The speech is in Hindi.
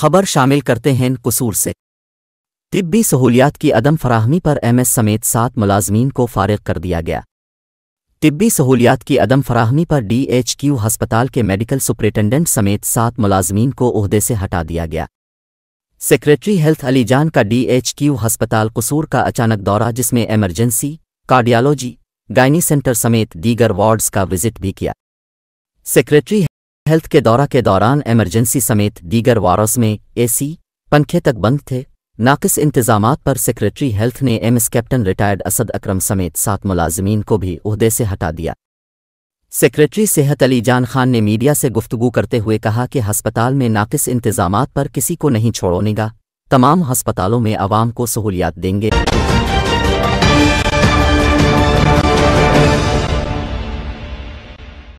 खबर शामिल करते हैं कसूर से तिब्बी सहूलियात की अदम फराहमी पर एमएस समेत सात मुलाजमीन को फारग कर दिया गया तिब्बी सहूलियात की अदम फराहमी पर डीएचक्यू हस्पताल के मेडिकल सुपरिटेंडेंट समेत सात मुलाजमीन को अहदे से हटा दिया गया सेक्रेटरी हेल्थ अलीजान का डीएचक्यू हस्पताल कसूर का अचानक दौरा जिसमें एमरजेंसी कार्डियालॉजी गायनी सेंटर समेत दीगर वार्ड्स का विजिट भी किया सेक्रेटरी हेल्थ के दौरा के दौरान इमरजेंसी समेत दीगर वारस में एसी पंखे तक बंद थे नाकिस इंतजाम पर सेक्रेटरी हेल्थ ने MS captain retired Asad Akram समेत सात मुलाजमीन को भी उहदे से हटा दिया सेक्रेटरी सेहत अली जान खान ने मीडिया से गुफ्तगू करते हुए कहा कि हस्पताल में नाकिस इंतजाम पर किसी को नहीं छोड़ोनेगा तमाम हस्पतालों में आवाम को सहूलियात देंगे